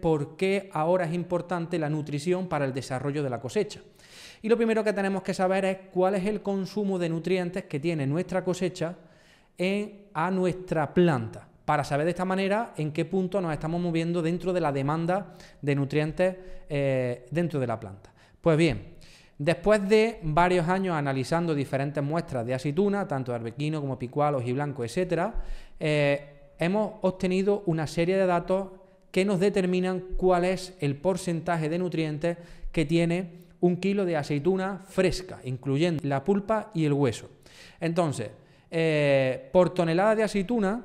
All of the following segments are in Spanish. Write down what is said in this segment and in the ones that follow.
por qué ahora es importante la nutrición para el desarrollo de la cosecha. Y lo primero que tenemos que saber es cuál es el consumo de nutrientes que tiene nuestra cosecha en, a nuestra planta, para saber de esta manera en qué punto nos estamos moviendo dentro de la demanda de nutrientes eh, dentro de la planta. Pues bien, Después de varios años analizando diferentes muestras de aceituna, tanto de arbequino como picual, y blanco, etc., eh, hemos obtenido una serie de datos que nos determinan cuál es el porcentaje de nutrientes que tiene un kilo de aceituna fresca, incluyendo la pulpa y el hueso. Entonces, eh, por tonelada de aceituna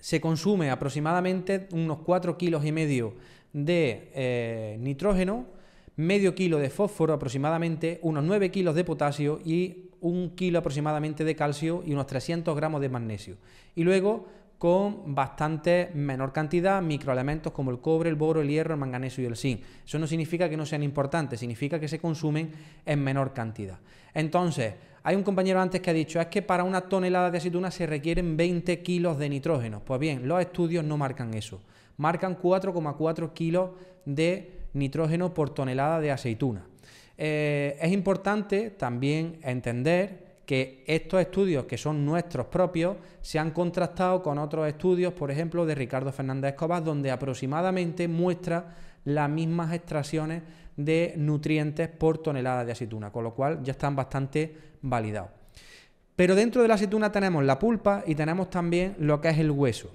se consume aproximadamente unos 4 kilos y medio de eh, nitrógeno, medio kilo de fósforo aproximadamente, unos 9 kilos de potasio y un kilo aproximadamente de calcio y unos 300 gramos de magnesio. Y luego con bastante menor cantidad microelementos como el cobre, el boro, el hierro, el manganeso y el zinc. Eso no significa que no sean importantes, significa que se consumen en menor cantidad. Entonces, hay un compañero antes que ha dicho, es que para una tonelada de aceituna se requieren 20 kilos de nitrógeno. Pues bien, los estudios no marcan eso. Marcan 4,4 kilos de nitrógeno por tonelada de aceituna. Eh, es importante también entender que estos estudios que son nuestros propios se han contrastado con otros estudios, por ejemplo, de Ricardo Fernández Escobar, donde aproximadamente muestra las mismas extracciones de nutrientes por tonelada de aceituna, con lo cual ya están bastante validados. Pero dentro de la aceituna tenemos la pulpa y tenemos también lo que es el hueso.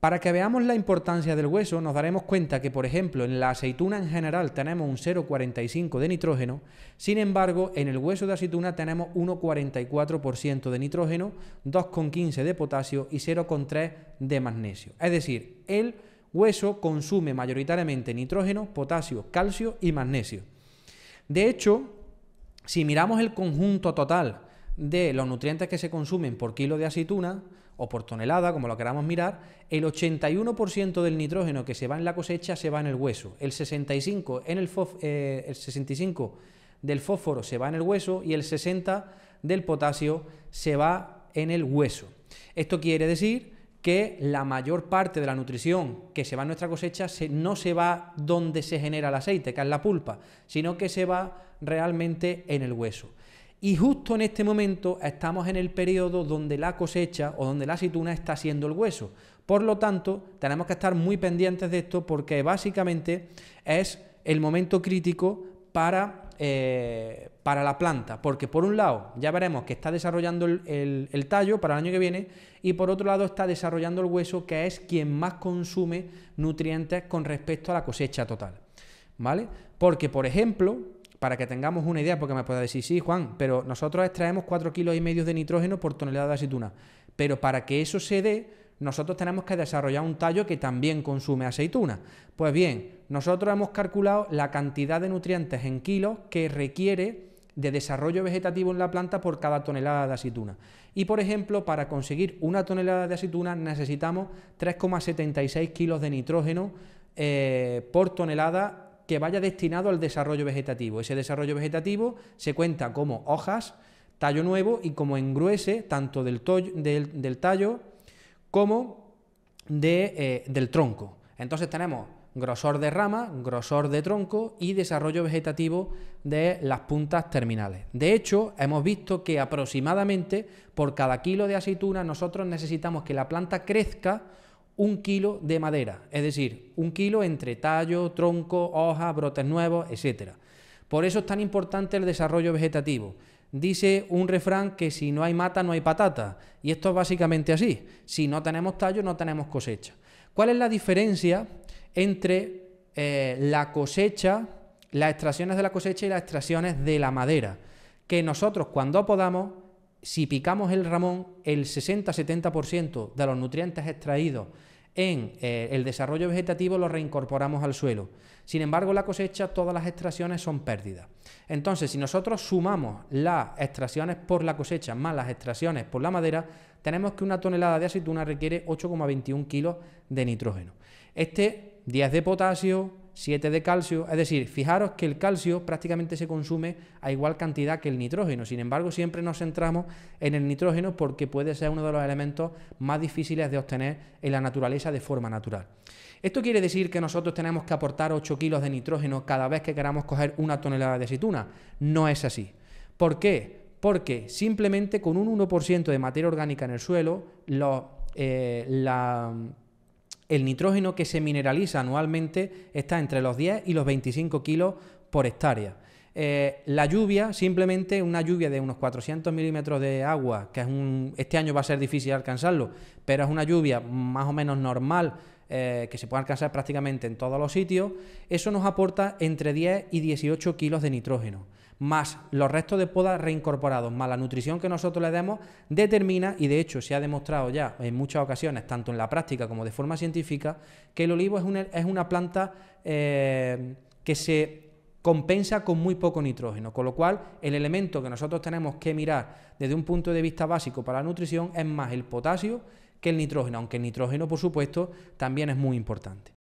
Para que veamos la importancia del hueso, nos daremos cuenta que, por ejemplo, en la aceituna en general tenemos un 0,45 de nitrógeno, sin embargo, en el hueso de aceituna tenemos 1,44% de nitrógeno, 2,15 de potasio y 0,3 de magnesio. Es decir, el hueso consume mayoritariamente nitrógeno, potasio, calcio y magnesio. De hecho, si miramos el conjunto total de los nutrientes que se consumen por kilo de aceituna, o por tonelada, como lo queramos mirar, el 81% del nitrógeno que se va en la cosecha se va en el hueso, el 65%, eh, del fósforo se va en el hueso y el 60% del potasio se va en el hueso. Esto quiere decir que la mayor parte de la nutrición que se va en nuestra cosecha no se va donde se genera el aceite, que es la pulpa, sino que se va realmente en el hueso. Y justo en este momento estamos en el periodo donde la cosecha o donde la aceituna está siendo el hueso. Por lo tanto, tenemos que estar muy pendientes de esto porque básicamente es el momento crítico para, eh, para la planta. Porque por un lado ya veremos que está desarrollando el, el, tallo para el año que viene y por otro lado está desarrollando el hueso que es quien más consume nutrientes con respecto a la cosecha total. ¿Vale? Porque, por ejemplo, para que tengamos una idea, porque me pueda decir, sí, Juan, pero nosotros extraemos 4 kilos y medio de nitrógeno por tonelada de aceituna. Pero para que eso se dé, nosotros tenemos que desarrollar un tallo que también consume aceituna. Pues bien, nosotros hemos calculado la cantidad de nutrientes en kilos que requiere de desarrollo vegetativo en la planta por cada tonelada de aceituna. Y por ejemplo, para conseguir una tonelada de aceituna necesitamos 3,76 kilos de nitrógeno eh, por tonelada que vaya destinado al desarrollo vegetativo. Ese desarrollo vegetativo se cuenta como hojas, tallo nuevo y como engruese tanto del, del, tallo como eh, del tronco. Entonces tenemos grosor de rama, grosor de tronco y desarrollo vegetativo de las puntas terminales. De hecho, hemos visto que aproximadamente por cada kilo de aceituna nosotros necesitamos que la planta crezca un kilo de madera, es decir, un kilo entre tallo, tronco, hoja, brotes nuevos, etc. Por eso es tan importante el desarrollo vegetativo. Dice un refrán que si no hay mata no hay patata, y esto es básicamente así. Si no tenemos tallo no tenemos cosecha. ¿Cuál es la diferencia entre eh, la cosecha, las extracciones de la cosecha y las extracciones de la madera? Que nosotros cuando podamos si picamos el ramón, el 60-70% de los nutrientes extraídos en eh, el desarrollo vegetativo lo reincorporamos al suelo. Sin embargo, la cosecha, todas las extracciones son pérdidas. Entonces, si nosotros sumamos las extracciones por la cosecha más las extracciones por la madera, tenemos que una tonelada de aceituna requiere 8,21 kilos de nitrógeno. Este 10 de potasio, 7 de calcio, es decir, fijaros que el calcio prácticamente se consume a igual cantidad que el nitrógeno, sin embargo siempre nos centramos en el nitrógeno porque puede ser uno de los elementos más difíciles de obtener en la naturaleza de forma natural. Esto quiere decir que nosotros tenemos que aportar 8 kilos de nitrógeno cada vez que queramos coger una tonelada de aceituna, no es así. ¿Por qué? Porque simplemente con un 1% de materia orgánica en el suelo, eh, la el nitrógeno que se mineraliza anualmente está entre los 10 y los 25 kilos por hectárea. Eh, la lluvia, simplemente una lluvia de unos 400 milímetros de agua, que este año va a ser difícil alcanzarlo, pero es una lluvia más o menos normal eh, que se puede alcanzar prácticamente en todos los sitios, eso nos aporta entre 10 y 18 kilos de nitrógeno más los restos de poda reincorporados, más la nutrición que nosotros le demos, determina, y de hecho se ha demostrado ya en muchas ocasiones, tanto en la práctica como de forma científica, que el olivo es una, planta eh, que se compensa con muy poco nitrógeno, con lo cual el elemento que nosotros tenemos que mirar desde un punto de vista básico para la nutrición es más el potasio que el nitrógeno, aunque el nitrógeno, por supuesto, también es muy importante.